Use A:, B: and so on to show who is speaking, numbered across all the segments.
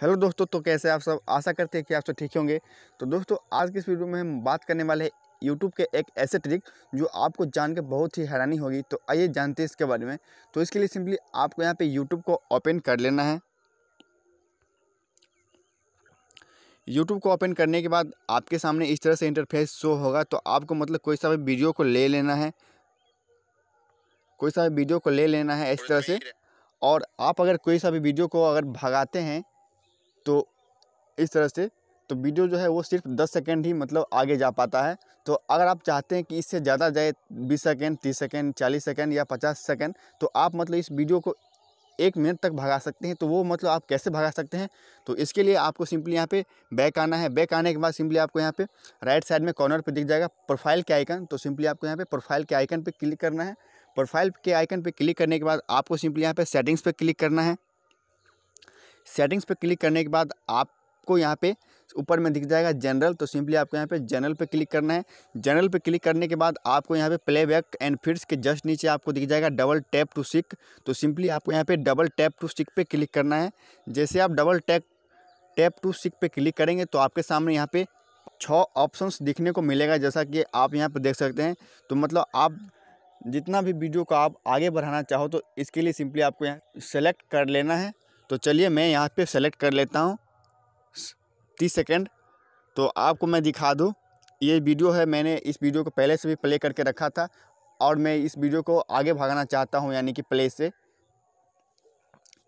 A: hello दोस्तों तो कैसे आप सब आशा करते हैं कि आप सब ठीक होंगे तो दोस्तों आज की इस वीडियो में हम बात करने वाले हैं यूट्यूब के एक ऐसे ट्रिक जो आपको जान के बहुत ही हैरानी होगी तो आइए जानते हैं इसके बारे में तो इसके लिए सिंपली आपको यहाँ पे यूट्यूब को ओपन कर लेना है यूट्यूब को ओपन करने के बाद आपके सामने इस तरह से इंटरफेस शो होगा तो आपको मतलब कोई सा भी वीडियो को ले लेना है कोई सा भी वीडियो को ले लेना है इस तरह से और आप अगर कोई सा भी वीडियो को अगर भगाते हैं तो इस तरह से तो वीडियो जो है वो सिर्फ दस सेकेंड ही मतलब आगे जा पाता है तो अगर आप चाहते हैं कि इससे ज़्यादा जाए बीस सेकेंड तीस सेकेंड चालीस सेकेंड या पचास सेकेंड तो आप मतलब इस वीडियो को एक मिनट तक भगा सकते हैं तो वो मतलब आप कैसे भगा सकते हैं तो इसके लिए आपको सिंपली यहाँ पे बैक आना है बैक आने के बाद सिंपली आपको यहाँ पे राइट साइड में कॉर्नर पे दिख जाएगा प्रोफाइल के आइकन तो सिंपली आपको यहाँ पे प्रोफाइल के आइकन पे क्लिक करना है प्रोफाइल के आइकन पे क्लिक करने के बाद आपको सिंपली यहाँ पे सेटिंग्स पे क्लिक करना है सेटिंग्स पे क्लिक करने के बाद आपको यहाँ पे ऊपर में दिख जाएगा जनरल तो सिंपली आपको यहाँ पे जनरल पे क्लिक करना है जनरल पे क्लिक करने के बाद आपको यहाँ पे प्लेबैक एंड फिट्स के जस्ट नीचे आपको दिख जाएगा डबल टैप टू सिक तो सिंपली आपको यहाँ पे डबल टैप टू सिक पे क्लिक करना है जैसे आप double tap tap to seek पे क्लिक करेंगे तो आपके सामने यहाँ पे छः ऑप्शन दिखने को मिलेगा जैसा कि आप यहाँ पर देख सकते हैं तो मतलब आप जितना भी वीडियो को आप आगे बढ़ाना चाहो तो इसके लिए सिंपली आपको यहाँ सेलेक्ट कर लेना है तो चलिए मैं यहाँ पे सेलेक्ट कर लेता हूँ तीस सेकेंड तो आपको मैं दिखा दूँ ये वीडियो है मैंने इस वीडियो को पहले से भी प्ले करके रखा था और मैं इस वीडियो को आगे भागाना चाहता हूँ यानी कि प्ले से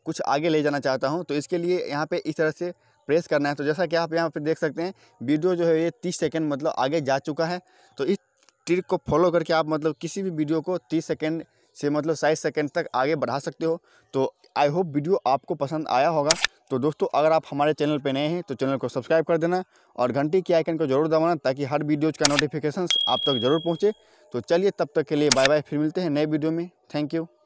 A: कुछ आगे ले जाना चाहता हूँ तो इसके लिए यहाँ पे इस तरह से प्रेस करना है तो जैसा कि आप यहाँ पर देख सकते हैं वीडियो जो है ये तीस सेकेंड मतलब आगे जा चुका है तो इस ट्रिक को फॉलो करके आप मतलब किसी भी वीडियो को तीस सेकेंड से मतलब साइज सेकेंड तक आगे बढ़ा सकते हो तो आई होप वीडियो आपको पसंद आया होगा तो दोस्तों अगर आप हमारे चैनल पर नए हैं तो चैनल को सब्सक्राइब कर देना और घंटी के आइकन को जरूर दबाना ताकि हर वीडियोज़ का नोटिफिकेशन आप तक ज़रूर पहुँचे तो चलिए तब तक के लिए बाय बाय फिर मिलते हैं नए वीडियो में थैंक यू